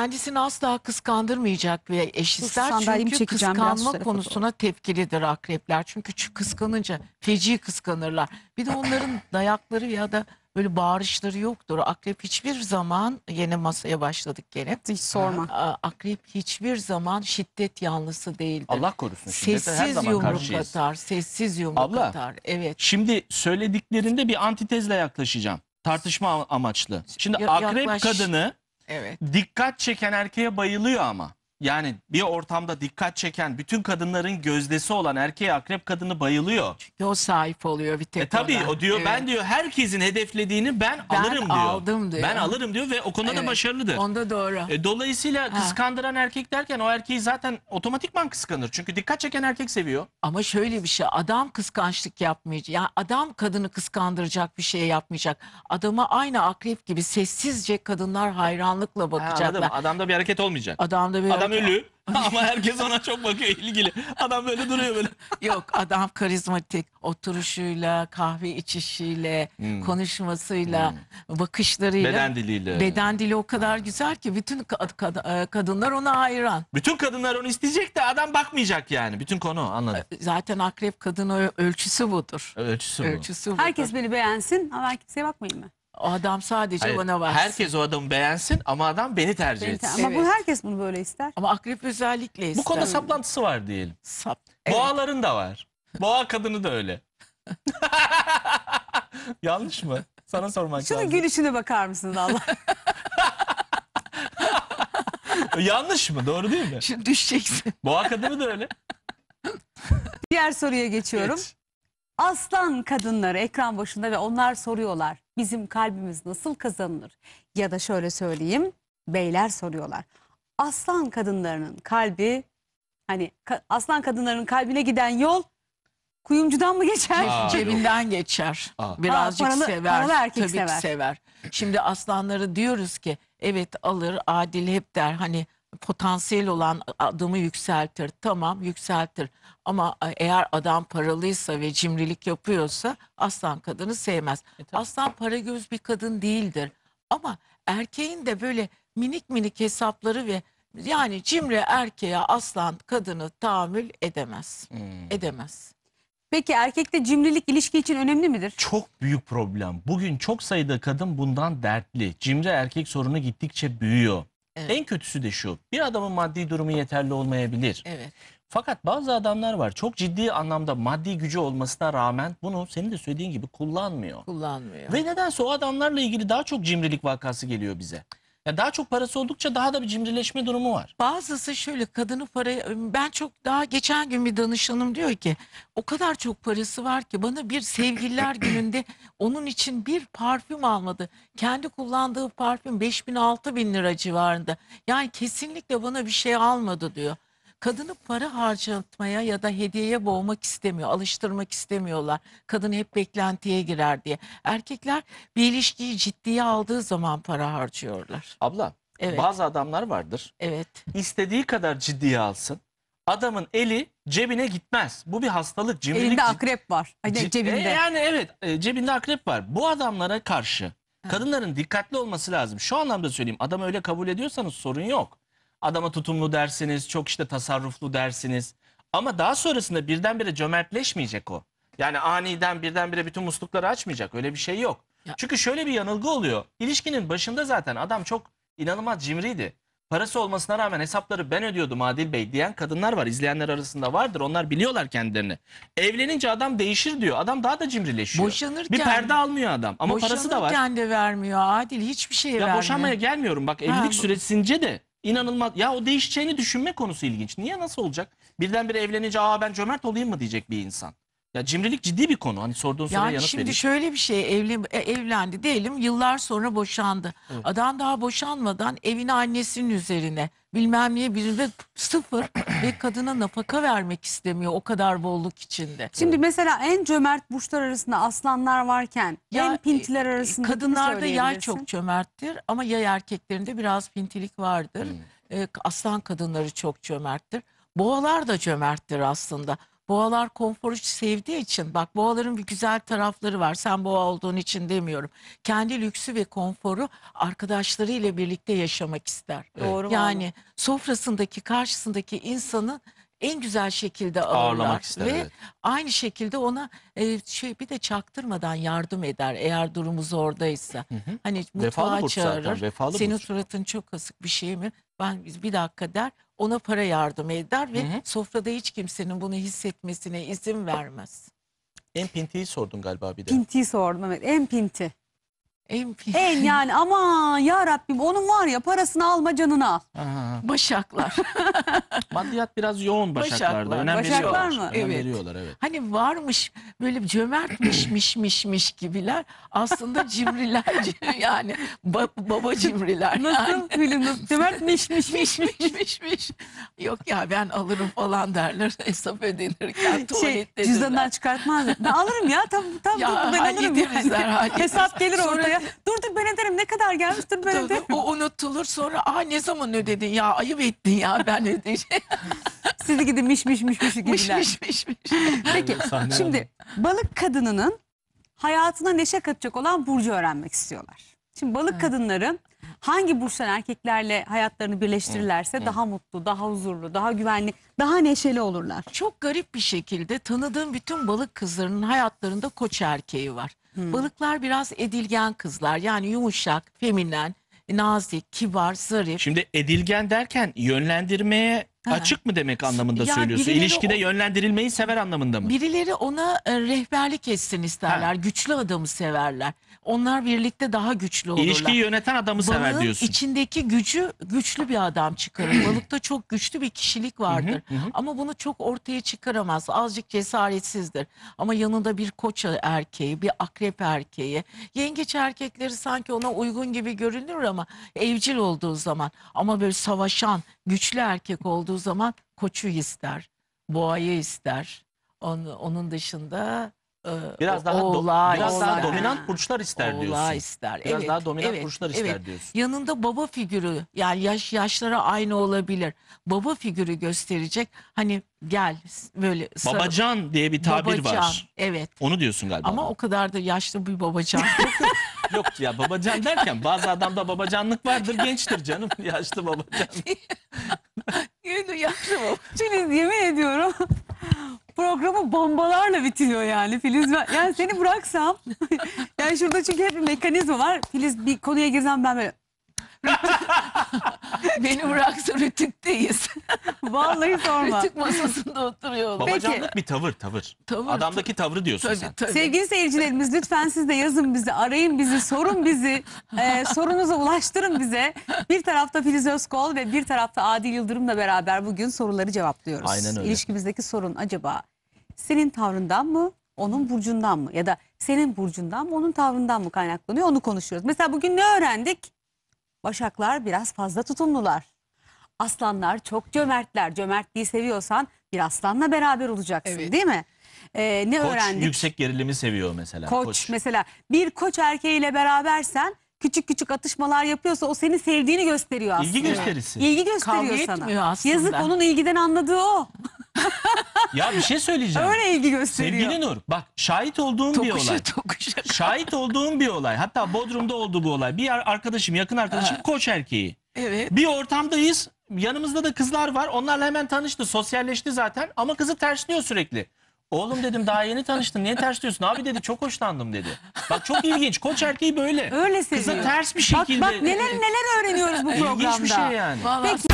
kendisini asla kıskandırmayacak ve eşizler çünkü kıskanma konusuna konusuna tepkilidir akrepler. Çünkü çü- kıskanınca feci kıskanırlar. Bir de onların dayakları ya da böyle bağırışları yoktur. Akrep hiçbir zaman yeni masaya başladık gene. Hiç sorma. Akrep hiçbir zaman şiddet yanlısı değildir. Allah korusun. şiddete her yumruk karşıyız. atar, sessiz yumruk Abla. atar. Evet. Şimdi söylediklerinde bir antitezle yaklaşacağım. Tartışma amaçlı. Şimdi akrep yaklaş. kadını Evet. Dikkat çeken erkeğe bayılıyor ama yani bir ortamda dikkat çeken bütün kadınların gözdesi olan erkeğe akrep kadını bayılıyor. Çünkü o sahip oluyor bir tek E tabii ona. o diyor Evet. ben diyor herkesin hedeflediğini ben, Ben alırım diyor. Ben aldım diyor. Ben alırım diyor ve o konuda da Evet. başarılıdır. Onda doğru. E, dolayısıyla kıskandıran erkek derken o erkeği zaten otomatikman kıskanır. Çünkü dikkat çeken erkek seviyor. Ama şöyle bir şey adam kıskançlık yapmayacak. Yani adam kadını kıskandıracak bir şey yapmayacak. Adama aynı akrep gibi sessizce kadınlar hayranlıkla Ha, bakacaklar. anladım. Adamda bir hareket olmayacak. Adamda bir Adam Adam ölü ama herkes ona çok bakıyor ilgili. Adam böyle duruyor böyle. Yok adam karizmatik oturuşuyla, kahve içişiyle, Hmm. konuşmasıyla, hmm. bakışlarıyla. Beden diliyle. Beden dili o kadar güzel ki bütün kad- kad- e, kadınlar ona hayran. Bütün kadınlar onu isteyecek de adam bakmayacak yani. Bütün konu anladın e, Zaten akrep kadın ölçüsü budur. Ölçüsü bu. Ölçüsü budur. Herkes beni beğensin ama ben kimseye bakmayayım mı? O adam sadece Hayır, bana var. Herkes o adamı beğensin ama adam beni tercih etsin. Ama bu herkes bunu böyle ister. Ama akrep özellikle ister. Bu konuda saplantısı var diyelim. Sap. Boğaların da var. Boğa kadını da öyle. Yanlış mı? Sana sormak Şunun lazım. gülüşüne bakar mısınız Allah? Yanlış mı? Doğru değil mi? Şimdi düşeceksin. Boğa kadını da öyle. Diğer soruya geçiyorum. Geç. Aslan kadınları ekran başında ve onlar soruyorlar bizim kalbimiz nasıl kazanılır? Ya da şöyle söyleyeyim beyler soruyorlar. Aslan kadınlarının kalbi hani ka aslan kadınlarının kalbine giden yol kuyumcudan mı geçer? Aa, Cebinden yok. geçer. Aa. Birazcık Aa, paralı, sever. Paralı erkek tabii sever. sever. Şimdi aslanları diyoruz ki evet alır adil hep der hani potansiyel olan adamı yükseltir. Tamam yükseltir. Ama eğer adam paralıysa ve cimrilik yapıyorsa aslan kadını sevmez. E, aslan para göz bir kadın değildir. Ama erkeğin de böyle minik minik hesapları ve yani cimri erkeğe aslan kadını tahammül edemez. Hmm. Edemez. Peki erkekte cimrilik ilişki için önemli midir? Çok büyük problem. Bugün çok sayıda kadın bundan dertli. Cimri erkek sorunu gittikçe büyüyor. Evet. En kötüsü de şu. Bir adamın maddi durumu yeterli olmayabilir. Evet. Fakat bazı adamlar var çok ciddi anlamda maddi gücü olmasına rağmen bunu senin de söylediğin gibi kullanmıyor. Kullanmıyor. Ve nedense o adamlarla ilgili daha çok cimrilik vakası geliyor bize. Ya daha çok parası oldukça daha da bir cimrileşme durumu var. Bazısı şöyle kadını paraya ben çok daha geçen gün bir danışanım diyor ki o kadar çok parası var ki bana bir sevgililer gününde onun için bir parfüm almadı. Kendi kullandığı parfüm 5000 bin lira civarında. Yani kesinlikle bana bir şey almadı diyor kadını para harcatmaya ya da hediyeye boğmak istemiyor, alıştırmak istemiyorlar. Kadın hep beklentiye girer diye. Erkekler bir ilişkiyi ciddiye aldığı zaman para harcıyorlar. Abla Evet. bazı adamlar vardır. Evet. İstediği kadar ciddiye alsın. Adamın eli cebine gitmez. Bu bir hastalık. Cimrilik Elinde akrep var. Hani cebinde. E, yani evet e, cebinde akrep var. Bu adamlara karşı kadınların dikkatli olması lazım. Şu anlamda söyleyeyim adam öyle kabul ediyorsanız sorun yok adama tutumlu dersiniz, çok işte tasarruflu dersiniz. Ama daha sonrasında birdenbire cömertleşmeyecek o. Yani aniden birdenbire bütün muslukları açmayacak. Öyle bir şey yok. Ya. Çünkü şöyle bir yanılgı oluyor. İlişkinin başında zaten adam çok inanılmaz cimriydi. Parası olmasına rağmen hesapları ben ödüyordum Adil Bey diyen kadınlar var. İzleyenler arasında vardır. Onlar biliyorlar kendilerini. Evlenince adam değişir diyor. Adam daha da cimrileşiyor. Boşanırken. Bir perde almıyor adam ama parası da var. Boşanırken de vermiyor Adil. Hiçbir şey. ya vermiyor. Ya boşanmaya gelmiyorum. Bak evlilik ha, süresince de İnanılmaz. Ya o değişeceğini düşünme konusu ilginç. Niye nasıl olacak? Birdenbire evlenince aa ben cömert olayım mı diyecek bir insan. Ya cimrilik ciddi bir konu. Hani sorduğun soruya yani yanıt şimdi şöyle bir şey evli, e, evlendi diyelim yıllar sonra boşandı. Evet. Adam daha boşanmadan evini annesinin üzerine bilmem niye birinde sıfır ve kadına nafaka vermek istemiyor o kadar bolluk içinde. Şimdi evet. mesela en cömert burçlar arasında aslanlar varken ya, en e, pintiler arasında Kadınlarda yay çok cömerttir ama yay erkeklerinde biraz pintilik vardır. Hmm. E, aslan kadınları çok cömerttir. Boğalar da cömerttir aslında. Boğalar konforu sevdiği için bak boğaların bir güzel tarafları var. Sen boğa olduğun için demiyorum. Kendi lüksü ve konforu arkadaşlarıyla birlikte yaşamak ister. Doğru mu? Yani sofrasındaki karşısındaki insanın en güzel şekilde ağırlar Ağırlamak ister, ve evet. aynı şekilde ona e, şey bir de çaktırmadan yardım eder eğer durumu zordaysa. Hani mutfağa burç zaten, çağırır. Senin burç. suratın çok asık bir şey mi? Ben bir dakika der. Ona para yardım eder ve sofrada hiç kimsenin bunu hissetmesine izin vermez. En pintiyi sordun galiba bir de. Pintiyi sordum evet. En pinti. En, En yani aman ya Rabbim onun var ya parasını alma canını al. Aha. Başaklar. Maddiyat biraz yoğun Başaklar, Başaklarda. Önem Başaklar mı? Önem Evet. veriyorlar evet. Hani varmış böyle cömertmişmişmişmiş gibiler aslında cimriler yani ba- baba cimriler. Nasıl? Hülya nasıl? Yok ya ben alırım falan derler hesap ödenirken Şey, tuvalettedirler. çıkartmaz. Ben alırım ya tam tam ya, ben alırım. hallederiz Hesap gelir ortaya ya. Dur dur ben ederim ne kadar gelmiştir ben ederim. O unutulur sonra aa ne zaman ödedin ya ayıp ettin ya ben ödeyeceğim. Sizi gidin miş miş miş miş miş miş miş miş. Peki şimdi balık kadınının hayatına neşe katacak olan burcu öğrenmek istiyorlar. Şimdi balık kadınları hangi burçtan erkeklerle hayatlarını birleştirirlerse daha mutlu, daha huzurlu, daha güvenli, daha neşeli olurlar. Çok garip bir şekilde tanıdığım bütün balık kızlarının hayatlarında koç erkeği var. Hmm. Balıklar biraz edilgen kızlar. Yani yumuşak, feminen, nazik, kibar, zarif. Şimdi edilgen derken yönlendirmeye Açık mı demek anlamında Ya söylüyorsun? İlişkide o- yönlendirilmeyi sever anlamında mı? Birileri ona e, rehberlik etsin isterler. Ha. Güçlü adamı severler. Onlar birlikte daha güçlü olurlar. İlişkiyi yöneten adamı sever Balığın diyorsun. içindeki gücü güçlü bir adam çıkarır. Balıkta çok güçlü bir kişilik vardır. Ama bunu çok ortaya çıkaramaz. Azıcık cesaretsizdir. Ama yanında bir koç erkeği, bir akrep erkeği. Yengeç erkekleri sanki ona uygun gibi görünür ama evcil olduğu zaman. Ama böyle savaşan, güçlü erkek olduğu zaman koçu ister, boğayı ister. Onun, onun dışında e, biraz daha oğla, do, biraz oğla, daha dominant burçlar ister oğla diyorsun. ister. Biraz evet, daha dominant evet, burçlar ister evet. diyorsun. Yanında baba figürü yani yaş yaşlara aynı olabilir. Baba figürü gösterecek. Hani gel böyle sarı, babacan diye bir tabir babacan, var. Evet. Onu diyorsun galiba. Ama o kadar da yaşlı bir babacan. Yok ya babacan derken bazı adamda babacanlık vardır gençtir canım. Yaşlı babacan. Yeni yaşlı babacan. Yemin ediyorum programı bombalarla bitiriyor yani Filiz. Ben, yani seni bıraksam. yani şurada çünkü hep bir mekanizma var. Filiz bir konuya girsem ben böyle Beni bıraksa Rütük'teyiz. Vallahi sorma. Rütük masasında oturuyorlar. Babacanlık Peki. bir tavır tavır. Tavır, Adamdaki tavrı diyorsun Tabii, sen. tabii. Sevgili seyircilerimiz lütfen siz de yazın bizi, arayın bizi, sorun bizi, e, sorunuzu ulaştırın bize. Bir tarafta Filiz Özkol ve bir tarafta Adil Yıldırım'la beraber bugün soruları cevaplıyoruz. Aynen öyle. İlişkimizdeki sorun acaba senin tavrından mı, onun burcundan mı? Ya da senin burcundan mı, onun tavrından mı kaynaklanıyor onu konuşuyoruz. Mesela bugün ne öğrendik? Başaklar biraz fazla tutumlular. Aslanlar çok cömertler. Cömertliği seviyorsan bir aslanla beraber olacaksın Evet. değil mi? Ee, ne Koç öğrendik? yüksek gerilimi seviyor mesela. Koç, mesela bir koç erkeğiyle berabersen küçük küçük atışmalar yapıyorsa o seni sevdiğini gösteriyor aslında. İlgi gösterisi. İlgi gösteriyor Kavga sana. etmiyor aslında. Yazık onun ilgiden anladığı o ya bir şey söyleyeceğim. Öyle ilgi gösteriyor. Sevgili Nur bak şahit olduğum bir olay. Tokuşa. Şahit olduğum bir olay. Hatta Bodrum'da oldu bu olay. Bir arkadaşım yakın arkadaşım koç erkeği. Evet. Bir ortamdayız. Yanımızda da kızlar var. Onlarla hemen tanıştı. Sosyalleşti zaten. Ama kızı tersliyor sürekli. Oğlum dedim daha yeni tanıştın. Niye tersliyorsun? Abi dedi çok hoşlandım dedi. Bak çok ilginç. Koç erkeği böyle. Öyle seviyor. Kıza ters bir şekilde. bak bak neler neler öğreniyoruz bu programda. İlginç bir şey yani. Vallahi Peki